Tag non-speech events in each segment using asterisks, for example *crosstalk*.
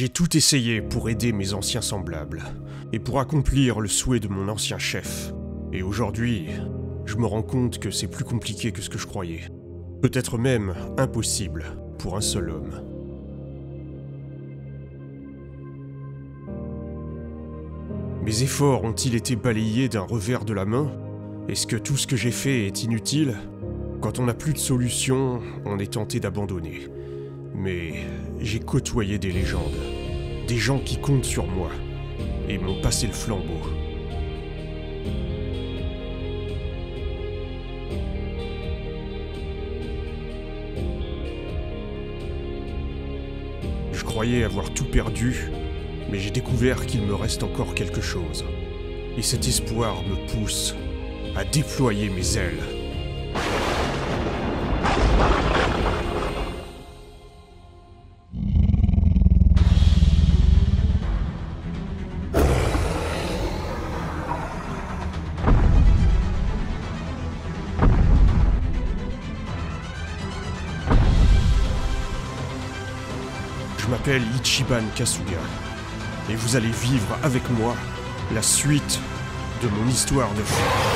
J'ai tout essayé pour aider mes anciens semblables, et pour accomplir le souhait de mon ancien chef. Et aujourd'hui, je me rends compte que c'est plus compliqué que ce que je croyais. Peut-être même impossible pour un seul homme. Mes efforts ont-ils été balayés d'un revers de la main Est-ce que tout ce que j'ai fait est inutile Quand on n'a plus de solution, on est tenté d'abandonner. Mais j'ai côtoyé des légendes des gens qui comptent sur moi et m'ont passé le flambeau. Je croyais avoir tout perdu, mais j'ai découvert qu'il me reste encore quelque chose. Et cet espoir me pousse à déployer mes ailes. m'appelle Ichiban Kasuga. Et vous allez vivre avec moi la suite de mon histoire de fou.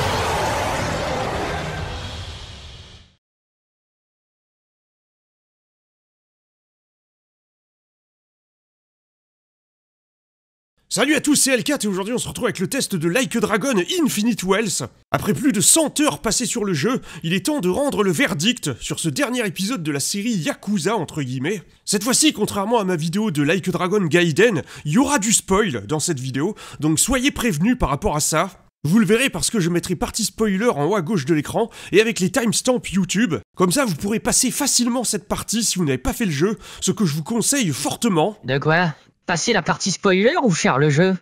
Salut à tous, c'est L4 et aujourd'hui on se retrouve avec le test de Like Dragon Infinite Wells. Après plus de 100 heures passées sur le jeu, il est temps de rendre le verdict sur ce dernier épisode de la série Yakuza entre guillemets. Cette fois-ci, contrairement à ma vidéo de Like Dragon Gaiden, il y aura du spoil dans cette vidéo, donc soyez prévenus par rapport à ça. Vous le verrez parce que je mettrai partie spoiler en haut à gauche de l'écran et avec les timestamps YouTube. Comme ça, vous pourrez passer facilement cette partie si vous n'avez pas fait le jeu, ce que je vous conseille fortement. De quoi passer la partie spoiler ou faire le jeu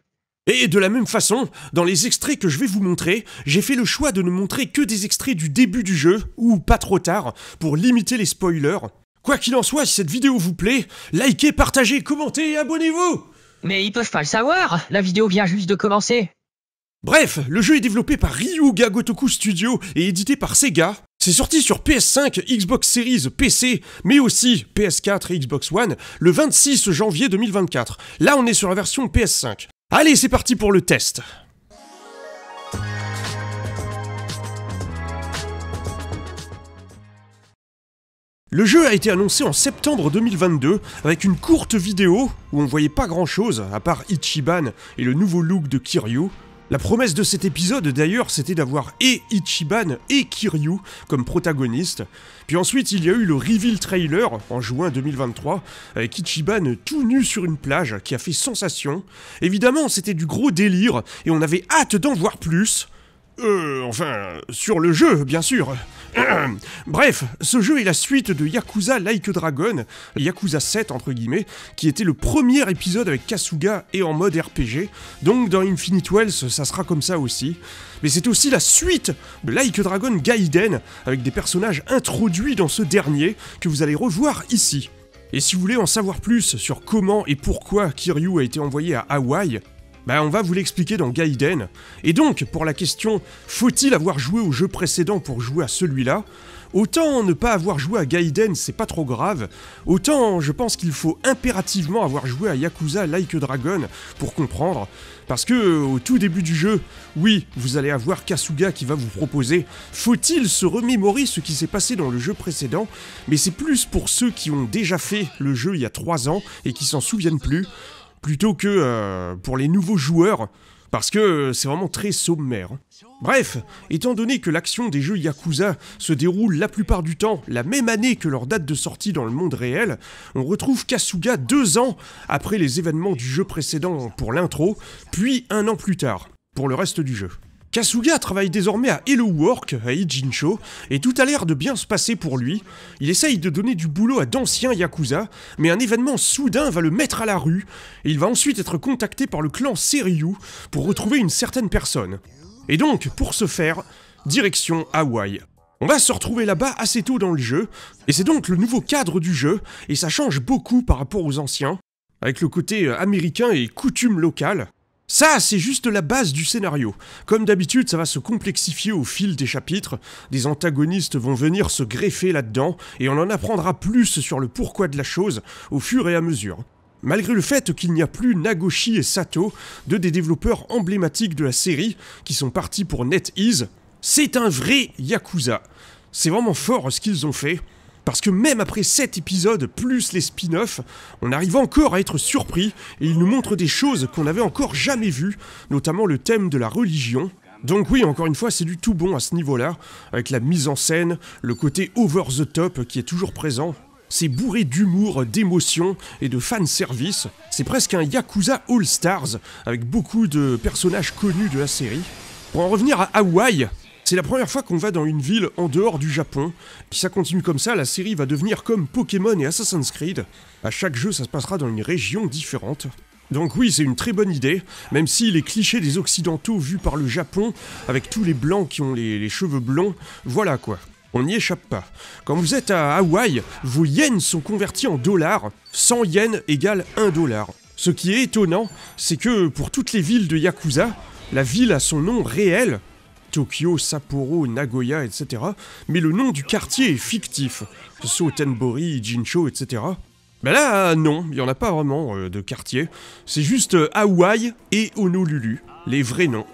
et de la même façon, dans les extraits que je vais vous montrer, j'ai fait le choix de ne montrer que des extraits du début du jeu, ou pas trop tard, pour limiter les spoilers. Quoi qu'il en soit, si cette vidéo vous plaît, likez, partagez, commentez et abonnez-vous Mais ils peuvent pas le savoir, la vidéo vient juste de commencer Bref, le jeu est développé par Ryuga Gotoku Studio et édité par Sega, c'est sorti sur PS5, Xbox Series, PC, mais aussi PS4 et Xbox One le 26 janvier 2024. Là, on est sur la version PS5. Allez, c'est parti pour le test. Le jeu a été annoncé en septembre 2022 avec une courte vidéo où on voyait pas grand chose à part Ichiban et le nouveau look de Kiryu, la promesse de cet épisode, d'ailleurs, c'était d'avoir et Ichiban et Kiryu comme protagonistes. Puis ensuite, il y a eu le reveal trailer en juin 2023, avec Ichiban tout nu sur une plage, qui a fait sensation. Évidemment, c'était du gros délire, et on avait hâte d'en voir plus. Euh, enfin, sur le jeu, bien sûr. *clears throat* Bref, ce jeu est la suite de Yakuza Like Dragon, Yakuza 7 entre guillemets, qui était le premier épisode avec Kasuga et en mode RPG, donc dans Infinite Wells ça sera comme ça aussi. Mais c'est aussi la suite de Like Dragon Gaiden, avec des personnages introduits dans ce dernier, que vous allez revoir ici. Et si vous voulez en savoir plus sur comment et pourquoi Kiryu a été envoyé à Hawaï, bah, on va vous l'expliquer dans Gaiden. Et donc, pour la question faut-il avoir joué au jeu précédent pour jouer à celui-là Autant ne pas avoir joué à Gaiden, c'est pas trop grave, autant je pense qu'il faut impérativement avoir joué à Yakuza Like a Dragon pour comprendre, parce que au tout début du jeu, oui, vous allez avoir Kasuga qui va vous proposer faut-il se remémorer ce qui s'est passé dans le jeu précédent, mais c'est plus pour ceux qui ont déjà fait le jeu il y a 3 ans et qui s'en souviennent plus, plutôt que euh, pour les nouveaux joueurs, parce que euh, c'est vraiment très sommaire. Hein. Bref, étant donné que l'action des jeux Yakuza se déroule la plupart du temps la même année que leur date de sortie dans le monde réel, on retrouve Kasuga deux ans après les événements du jeu précédent pour l'intro, puis un an plus tard pour le reste du jeu. Kasuga travaille désormais à Hello Work, à Ijincho, et tout a l'air de bien se passer pour lui. Il essaye de donner du boulot à d'anciens Yakuza, mais un événement soudain va le mettre à la rue, et il va ensuite être contacté par le clan Seryu pour retrouver une certaine personne. Et donc, pour ce faire, direction Hawaï. On va se retrouver là-bas assez tôt dans le jeu, et c'est donc le nouveau cadre du jeu, et ça change beaucoup par rapport aux anciens, avec le côté euh, américain et coutume locale. Ça, c'est juste la base du scénario. Comme d'habitude, ça va se complexifier au fil des chapitres, des antagonistes vont venir se greffer là-dedans, et on en apprendra plus sur le pourquoi de la chose au fur et à mesure. Malgré le fait qu'il n'y a plus Nagoshi et Sato, deux des développeurs emblématiques de la série, qui sont partis pour NetEase, c'est un vrai Yakuza. C'est vraiment fort ce qu'ils ont fait, parce que même après 7 épisodes, plus les spin-offs, on arrive encore à être surpris et il nous montre des choses qu'on n'avait encore jamais vues, notamment le thème de la religion, donc oui, encore une fois, c'est du tout bon à ce niveau-là, avec la mise en scène, le côté over the top qui est toujours présent. C'est bourré d'humour, d'émotion et de fanservice. C'est presque un Yakuza All Stars, avec beaucoup de personnages connus de la série. Pour en revenir à Hawaï, c'est la première fois qu'on va dans une ville en dehors du Japon. Si ça continue comme ça, la série va devenir comme Pokémon et Assassin's Creed. À chaque jeu, ça se passera dans une région différente. Donc oui, c'est une très bonne idée, même si les clichés des occidentaux vus par le Japon, avec tous les blancs qui ont les, les cheveux blonds, voilà quoi. On n'y échappe pas. Quand vous êtes à Hawaï, vos yens sont convertis en dollars. 100 yens égale 1 dollar. Ce qui est étonnant, c'est que pour toutes les villes de Yakuza, la ville a son nom réel, Tokyo, Sapporo, Nagoya, etc. Mais le nom du quartier est fictif. Sotenbori, Jincho, etc. Mais là, non, il n'y en a pas vraiment euh, de quartier. C'est juste euh, Hawaii et Honolulu, les vrais noms.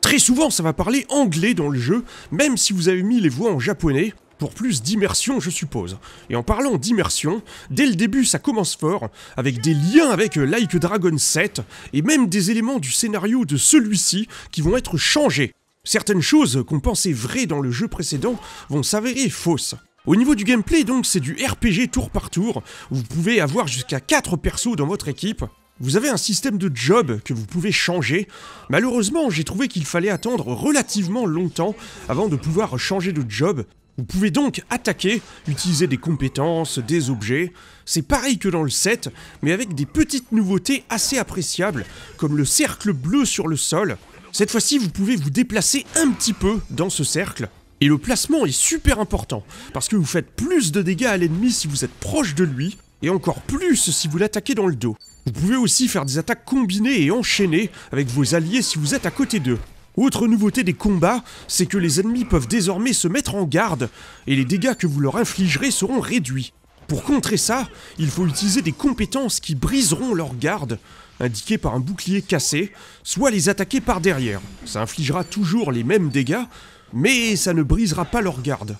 Très souvent, ça va parler anglais dans le jeu, même si vous avez mis les voix en japonais, pour plus d'immersion, je suppose. Et en parlant d'immersion, dès le début, ça commence fort, avec des liens avec euh, Like Dragon 7, et même des éléments du scénario de celui-ci qui vont être changés. Certaines choses qu'on pensait vraies dans le jeu précédent vont s'avérer fausses. Au niveau du gameplay donc, c'est du RPG tour par tour, vous pouvez avoir jusqu'à 4 persos dans votre équipe. Vous avez un système de job que vous pouvez changer. Malheureusement, j'ai trouvé qu'il fallait attendre relativement longtemps avant de pouvoir changer de job. Vous pouvez donc attaquer, utiliser des compétences, des objets. C'est pareil que dans le set, mais avec des petites nouveautés assez appréciables, comme le cercle bleu sur le sol, cette fois-ci, vous pouvez vous déplacer un petit peu dans ce cercle. Et le placement est super important, parce que vous faites plus de dégâts à l'ennemi si vous êtes proche de lui, et encore plus si vous l'attaquez dans le dos. Vous pouvez aussi faire des attaques combinées et enchaînées avec vos alliés si vous êtes à côté d'eux. Autre nouveauté des combats, c'est que les ennemis peuvent désormais se mettre en garde, et les dégâts que vous leur infligerez seront réduits. Pour contrer ça, il faut utiliser des compétences qui briseront leur garde, Indiqué par un bouclier cassé, soit les attaquer par derrière. Ça infligera toujours les mêmes dégâts, mais ça ne brisera pas leur garde.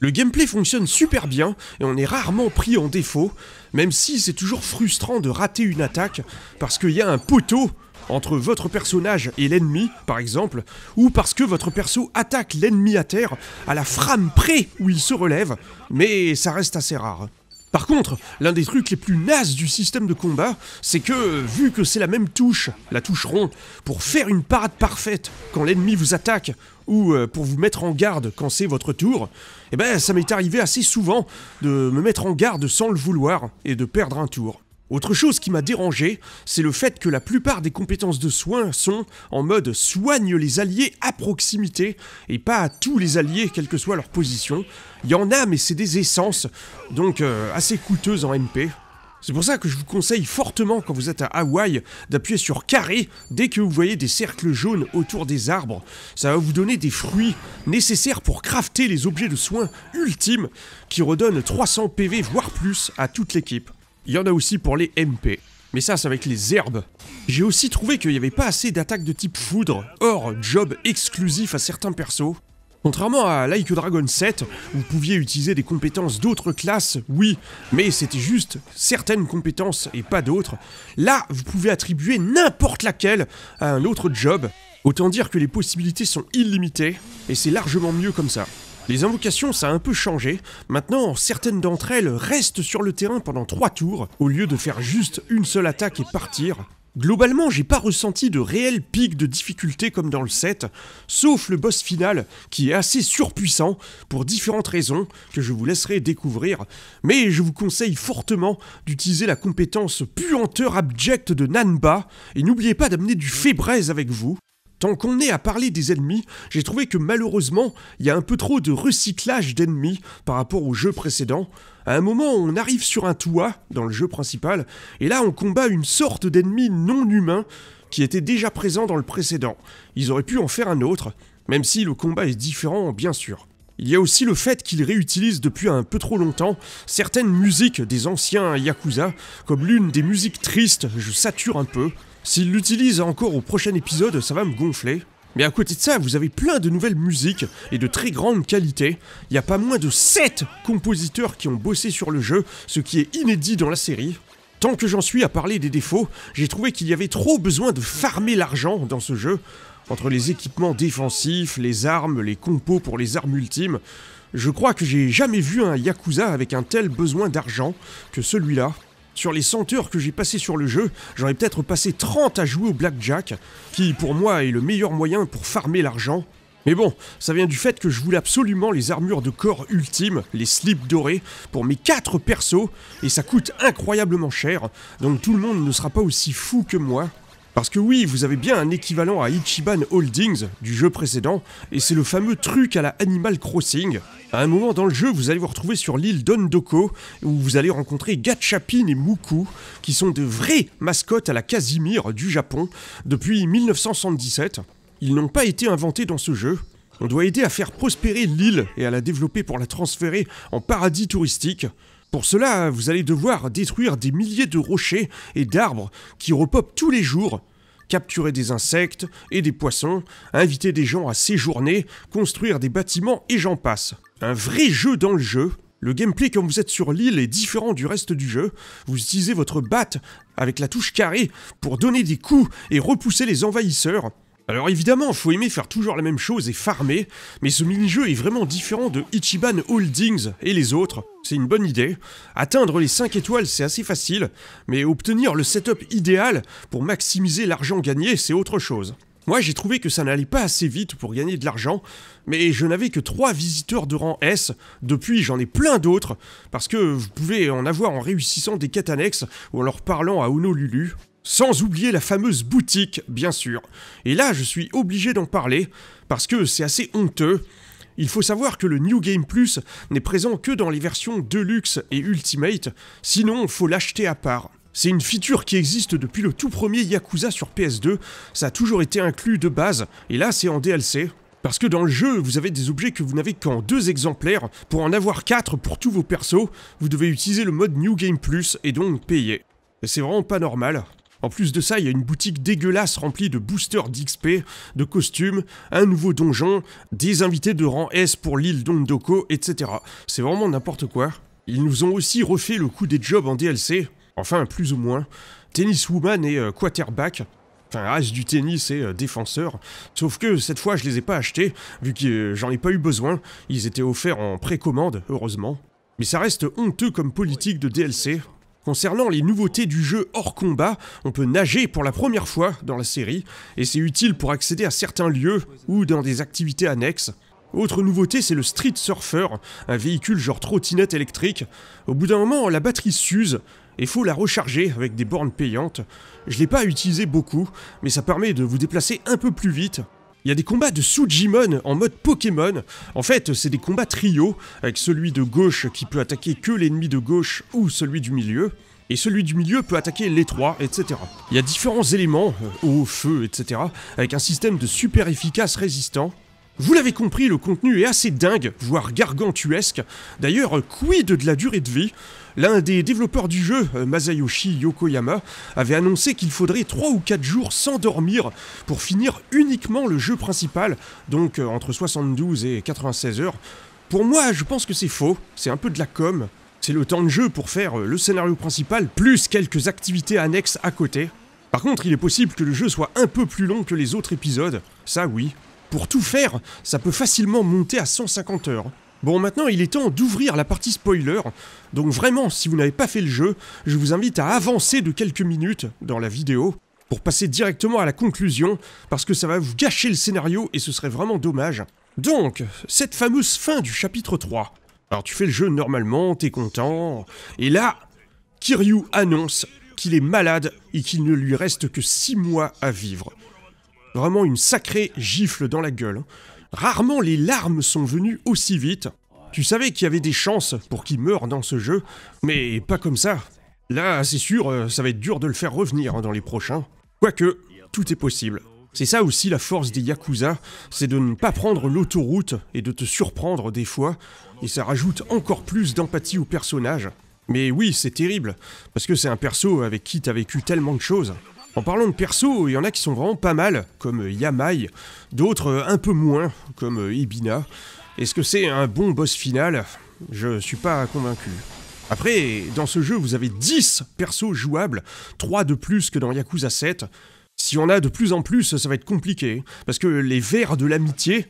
Le gameplay fonctionne super bien et on est rarement pris en défaut, même si c'est toujours frustrant de rater une attaque parce qu'il y a un poteau entre votre personnage et l'ennemi, par exemple, ou parce que votre perso attaque l'ennemi à terre à la frame près où il se relève, mais ça reste assez rare. Par contre, l'un des trucs les plus nazes du système de combat, c'est que, vu que c'est la même touche, la touche ronde, pour faire une parade parfaite quand l'ennemi vous attaque, ou euh, pour vous mettre en garde quand c'est votre tour, eh ben ça m'est arrivé assez souvent de me mettre en garde sans le vouloir et de perdre un tour. Autre chose qui m'a dérangé, c'est le fait que la plupart des compétences de soins sont en mode soigne les alliés à proximité et pas à tous les alliés, quelle que soit leur position. Il y en a, mais c'est des essences, donc euh, assez coûteuses en MP. C'est pour ça que je vous conseille fortement quand vous êtes à Hawaï d'appuyer sur carré dès que vous voyez des cercles jaunes autour des arbres. Ça va vous donner des fruits nécessaires pour crafter les objets de soins ultimes qui redonnent 300 PV voire plus à toute l'équipe. Il y en a aussi pour les MP. Mais ça, c'est avec les herbes. J'ai aussi trouvé qu'il n'y avait pas assez d'attaques de type foudre, hors job exclusif à certains persos. Contrairement à Like Dragon 7, vous pouviez utiliser des compétences d'autres classes, oui, mais c'était juste certaines compétences et pas d'autres. Là, vous pouvez attribuer n'importe laquelle à un autre job. Autant dire que les possibilités sont illimitées, et c'est largement mieux comme ça. Les invocations, ça a un peu changé. Maintenant, certaines d'entre elles restent sur le terrain pendant 3 tours, au lieu de faire juste une seule attaque et partir. Globalement, j'ai pas ressenti de réel pic de difficulté comme dans le set, sauf le boss final, qui est assez surpuissant, pour différentes raisons que je vous laisserai découvrir, mais je vous conseille fortement d'utiliser la compétence puanteur abjecte de Nanba, et n'oubliez pas d'amener du fébraise avec vous, Tant qu'on est à parler des ennemis, j'ai trouvé que malheureusement, il y a un peu trop de recyclage d'ennemis par rapport au jeu précédent. À un moment, on arrive sur un toit, dans le jeu principal, et là on combat une sorte d'ennemi non humain qui était déjà présent dans le précédent. Ils auraient pu en faire un autre, même si le combat est différent bien sûr. Il y a aussi le fait qu'ils réutilisent depuis un peu trop longtemps certaines musiques des anciens Yakuza, comme l'une des musiques tristes, je sature un peu, s'il l'utilise encore au prochain épisode, ça va me gonfler. Mais à côté de ça, vous avez plein de nouvelles musiques et de très grande qualité. Il y a pas moins de 7 compositeurs qui ont bossé sur le jeu, ce qui est inédit dans la série. Tant que j'en suis à parler des défauts, j'ai trouvé qu'il y avait trop besoin de farmer l'argent dans ce jeu. Entre les équipements défensifs, les armes, les compos pour les armes ultimes, je crois que j'ai jamais vu un Yakuza avec un tel besoin d'argent que celui-là. Sur les 100 heures que j'ai passées sur le jeu, j'aurais peut-être passé 30 à jouer au blackjack, qui pour moi est le meilleur moyen pour farmer l'argent. Mais bon, ça vient du fait que je voulais absolument les armures de corps ultime, les slips dorés, pour mes 4 persos, et ça coûte incroyablement cher, donc tout le monde ne sera pas aussi fou que moi. Parce que oui, vous avez bien un équivalent à Ichiban Holdings du jeu précédent, et c'est le fameux truc à la Animal Crossing. À un moment dans le jeu, vous allez vous retrouver sur l'île d'Ondoko, où vous allez rencontrer Gachapin et Muku, qui sont de vraies mascottes à la Casimir du Japon depuis 1977. Ils n'ont pas été inventés dans ce jeu. On doit aider à faire prospérer l'île et à la développer pour la transférer en paradis touristique. Pour cela, vous allez devoir détruire des milliers de rochers et d'arbres qui repopent tous les jours, capturer des insectes et des poissons, inviter des gens à séjourner, construire des bâtiments et j'en passe. Un vrai jeu dans le jeu. Le gameplay quand vous êtes sur l'île est différent du reste du jeu. Vous utilisez votre batte avec la touche carrée pour donner des coups et repousser les envahisseurs. Alors évidemment, faut aimer faire toujours la même chose et farmer, mais ce mini-jeu est vraiment différent de Ichiban Holdings et les autres, c'est une bonne idée. Atteindre les 5 étoiles, c'est assez facile, mais obtenir le setup idéal pour maximiser l'argent gagné, c'est autre chose. Moi j'ai trouvé que ça n'allait pas assez vite pour gagner de l'argent, mais je n'avais que 3 visiteurs de rang S, depuis j'en ai plein d'autres, parce que vous pouvez en avoir en réussissant des quêtes annexes ou en leur parlant à Honolulu. Sans oublier la fameuse boutique, bien sûr. Et là, je suis obligé d'en parler, parce que c'est assez honteux. Il faut savoir que le New Game Plus n'est présent que dans les versions Deluxe et Ultimate, sinon faut l'acheter à part. C'est une feature qui existe depuis le tout premier Yakuza sur PS2, ça a toujours été inclus de base, et là c'est en DLC. Parce que dans le jeu, vous avez des objets que vous n'avez qu'en deux exemplaires, pour en avoir quatre pour tous vos persos, vous devez utiliser le mode New Game Plus et donc payer. C'est vraiment pas normal. En plus de ça, il y a une boutique dégueulasse remplie de boosters d'XP, de costumes, un nouveau donjon, des invités de rang S pour l'île d'Ondoko, etc. C'est vraiment n'importe quoi. Ils nous ont aussi refait le coup des jobs en DLC, enfin plus ou moins. Tennis Woman et Quaterback, euh, quarterback, enfin as du tennis et euh, défenseur. Sauf que cette fois je les ai pas achetés, vu que euh, j'en ai pas eu besoin, ils étaient offerts en précommande, heureusement. Mais ça reste honteux comme politique de DLC, Concernant les nouveautés du jeu hors combat, on peut nager pour la première fois dans la série, et c'est utile pour accéder à certains lieux ou dans des activités annexes. Autre nouveauté, c'est le Street Surfer, un véhicule genre trottinette électrique. Au bout d'un moment, la batterie s'use et faut la recharger avec des bornes payantes. Je l'ai pas utilisé beaucoup, mais ça permet de vous déplacer un peu plus vite il y a des combats de Sujimon en mode Pokémon. En fait, c'est des combats trio, avec celui de gauche qui peut attaquer que l'ennemi de gauche ou celui du milieu. Et celui du milieu peut attaquer les trois, etc. Il y a différents éléments, eau, euh, feu, etc., avec un système de super efficace résistant. Vous l'avez compris, le contenu est assez dingue, voire gargantuesque. D'ailleurs, quid de la durée de vie L'un des développeurs du jeu, euh, Masayoshi Yokoyama, avait annoncé qu'il faudrait 3 ou 4 jours sans dormir pour finir uniquement le jeu principal, donc euh, entre 72 et 96 heures. Pour moi, je pense que c'est faux, c'est un peu de la com. C'est le temps de jeu pour faire euh, le scénario principal plus quelques activités annexes à côté. Par contre, il est possible que le jeu soit un peu plus long que les autres épisodes, ça oui. Pour tout faire, ça peut facilement monter à 150 heures. Bon, maintenant, il est temps d'ouvrir la partie spoiler. Donc vraiment, si vous n'avez pas fait le jeu, je vous invite à avancer de quelques minutes dans la vidéo pour passer directement à la conclusion, parce que ça va vous gâcher le scénario et ce serait vraiment dommage. Donc, cette fameuse fin du chapitre 3. Alors tu fais le jeu normalement, t'es content, et là, Kiryu annonce qu'il est malade et qu'il ne lui reste que 6 mois à vivre. Vraiment une sacrée gifle dans la gueule. Rarement les larmes sont venues aussi vite. Tu savais qu'il y avait des chances pour qu'il meure dans ce jeu, mais pas comme ça. Là, c'est sûr, euh, ça va être dur de le faire revenir dans les prochains. Quoique, tout est possible. C'est ça aussi la force des Yakuza, c'est de ne pas prendre l'autoroute et de te surprendre des fois, et ça rajoute encore plus d'empathie au personnage. Mais oui, c'est terrible, parce que c'est un perso avec qui t'as vécu tellement de choses. En parlant de perso, il y en a qui sont vraiment pas mal, comme Yamai, d'autres euh, un peu moins, comme euh, Ibina. Est-ce que c'est un bon boss final Je suis pas convaincu. Après, dans ce jeu, vous avez 10 persos jouables, 3 de plus que dans Yakuza 7. Si on a de plus en plus, ça va être compliqué, parce que les vers de l'amitié,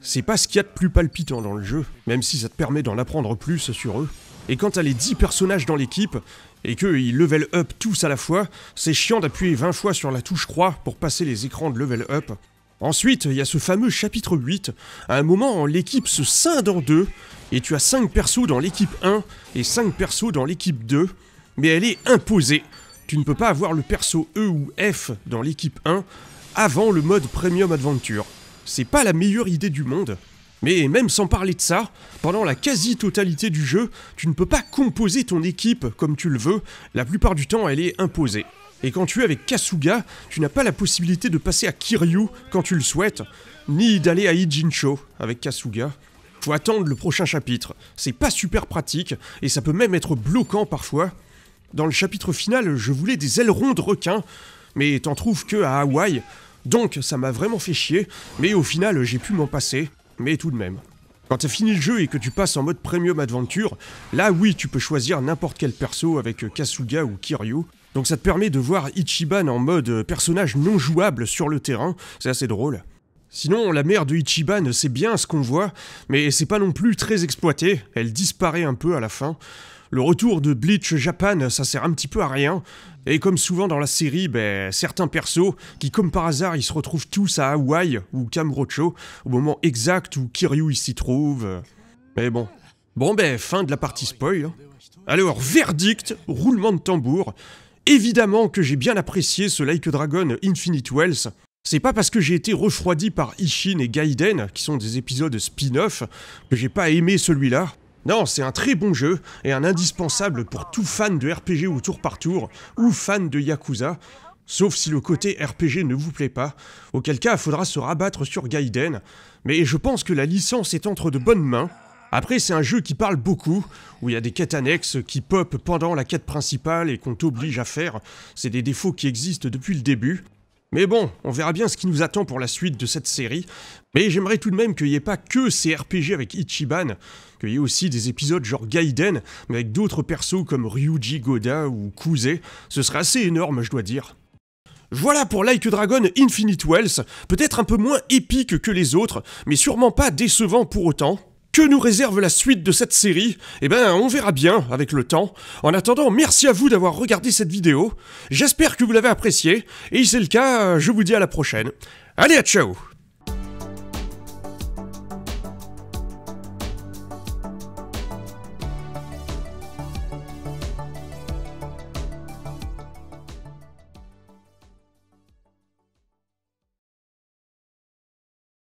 c'est pas ce qu'il y a de plus palpitant dans le jeu, même si ça te permet d'en apprendre plus sur eux. Et quand t'as les 10 personnages dans l'équipe, et qu'ils level up tous à la fois, c'est chiant d'appuyer 20 fois sur la touche croix pour passer les écrans de level up. Ensuite, il y a ce fameux chapitre 8. À un moment, l'équipe se scinde en deux, et tu as 5 persos dans l'équipe 1 et 5 persos dans l'équipe 2, mais elle est imposée. Tu ne peux pas avoir le perso E ou F dans l'équipe 1 avant le mode Premium Adventure. C'est pas la meilleure idée du monde, mais même sans parler de ça, pendant la quasi-totalité du jeu, tu ne peux pas composer ton équipe comme tu le veux, la plupart du temps elle est imposée. Et quand tu es avec Kasuga, tu n'as pas la possibilité de passer à Kiryu quand tu le souhaites, ni d'aller à Ijincho avec Kasuga. Faut attendre le prochain chapitre, c'est pas super pratique, et ça peut même être bloquant parfois. Dans le chapitre final, je voulais des ailerons de requin, mais t'en trouves que à Hawaï, donc ça m'a vraiment fait chier, mais au final j'ai pu m'en passer mais tout de même. Quand t'as fini le jeu et que tu passes en mode Premium Adventure, là oui, tu peux choisir n'importe quel perso avec euh, Kasuga ou Kiryu. Donc ça te permet de voir Ichiban en mode euh, personnage non jouable sur le terrain, c'est assez drôle. Sinon, la mère de Ichiban, c'est bien ce qu'on voit, mais c'est pas non plus très exploité, elle disparaît un peu à la fin. Le retour de Bleach Japan, ça sert un petit peu à rien. Et comme souvent dans la série, ben, certains persos, qui comme par hasard, ils se retrouvent tous à Hawaï ou Kamurocho, au moment exact où Kiryu s'y trouve. Mais bon. Bon ben, fin de la partie spoil. Alors, verdict, roulement de tambour. Évidemment que j'ai bien apprécié ce Like Dragon Infinite Wells. C'est pas parce que j'ai été refroidi par Ishin et Gaiden, qui sont des épisodes spin-off, que j'ai pas aimé celui-là. Non, c'est un très bon jeu et un indispensable pour tout fan de RPG au tour par tour ou fan de Yakuza, sauf si le côté RPG ne vous plaît pas, auquel cas faudra se rabattre sur Gaiden, mais je pense que la licence est entre de bonnes mains. Après, c'est un jeu qui parle beaucoup, où il y a des quêtes annexes qui popent pendant la quête principale et qu'on t'oblige à faire. C'est des défauts qui existent depuis le début. Mais bon, on verra bien ce qui nous attend pour la suite de cette série. Mais j'aimerais tout de même qu'il n'y ait pas que ces RPG avec Ichiban, qu'il y ait aussi des épisodes genre Gaiden, mais avec d'autres persos comme Ryuji Goda ou Kuze. Ce serait assez énorme, je dois dire. Voilà pour Like Dragon Infinite Wells, peut-être un peu moins épique que les autres, mais sûrement pas décevant pour autant. Que nous réserve la suite de cette série Eh ben, on verra bien avec le temps. En attendant, merci à vous d'avoir regardé cette vidéo. J'espère que vous l'avez appréciée. Et si c'est le cas, je vous dis à la prochaine. Allez, à ciao